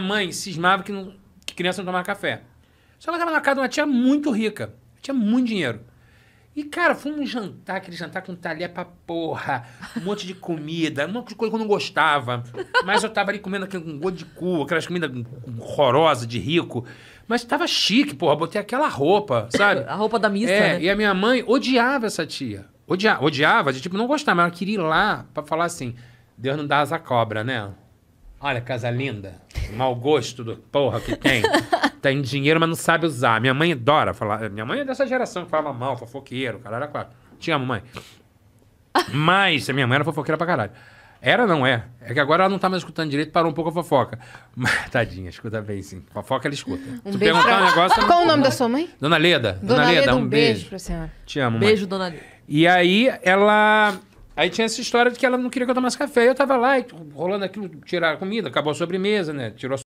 mãe cismava que, não, que criança não tomava café. Só que ela estava na casa de uma tia muito rica. Tinha muito dinheiro. E, cara, fomos um jantar, aquele jantar com talher pra porra, um monte de comida, um monte de coisa que eu não gostava. Mas eu tava ali comendo aquele um gosto de cu, aquelas comidas horrorosas, de rico. Mas tava chique, porra, botei aquela roupa, sabe? A roupa da missa, é, né? E a minha mãe odiava essa tia. Odia, odiava, de tipo, não gostava, mas ela queria ir lá pra falar assim, Deus não dá asa cobra, né? Olha, casa linda mau gosto do porra que tem. tem dinheiro, mas não sabe usar. Minha mãe adora falar. Minha mãe é dessa geração que fala mal, fofoqueiro, caralho, quatro. Te amo, mãe. mas minha mãe era fofoqueira pra caralho. Era, não é. É que agora ela não tá mais escutando direito, parou um pouco a fofoca. Mas, tadinha, escuta bem, sim. Fofoca ela escuta. Um beijo pra... um negócio... Qual o nome da sua mãe? Dona Leda. Dona, Dona Leda, um beijo. beijo pra senhora. Te amo, Beijo, mãe. Dona Leda. E aí, ela... Aí tinha essa história de que ela não queria que eu tomasse café. Eu tava lá, e rolando aquilo, tirar a comida, acabou a sobremesa, né? Tirou a